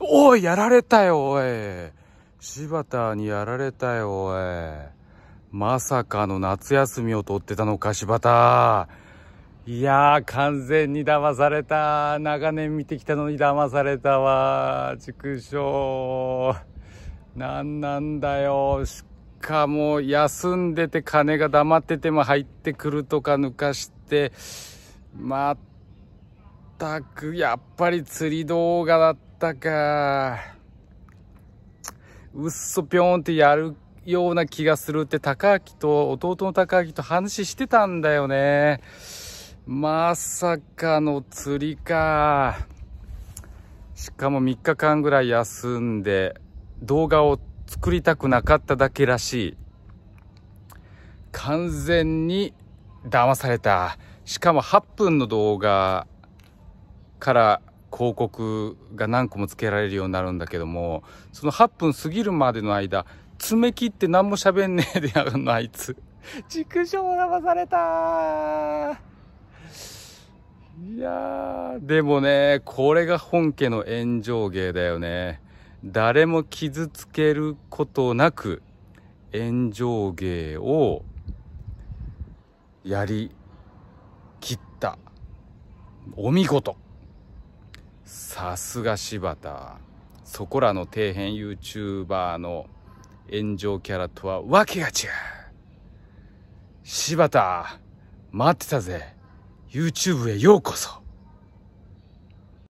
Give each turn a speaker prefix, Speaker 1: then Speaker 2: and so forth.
Speaker 1: おい、やられたよ、おい。柴田にやられたよ、おい。まさかの夏休みを取ってたのか、柴田。いやー、完全に騙された。長年見てきたのに騙されたわ。畜生。なんなんだよ。しかも、休んでて金が黙ってても入ってくるとか抜かして、まったく、やっぱり釣り動画だった。ったか。うっそぴょんってやるような気がするって高明と弟の高明と話してたんだよね。まさかの釣りか。しかも3日間ぐらい休んで動画を作りたくなかっただけらしい。完全に騙された。しかも8分の動画から広告が何個もつけられるようになるんだけども、その8分過ぎるまでの間、爪切って何も喋んねえでやるの、あいつ。
Speaker 2: 畜生騙された
Speaker 1: いやー、でもね、これが本家の炎上芸だよね。誰も傷つけることなく、炎上芸をやりきった。お見事さすが柴田そこらの底辺 YouTuber の炎上キャラとは訳が違う柴田待ってたぜ YouTube へようこそ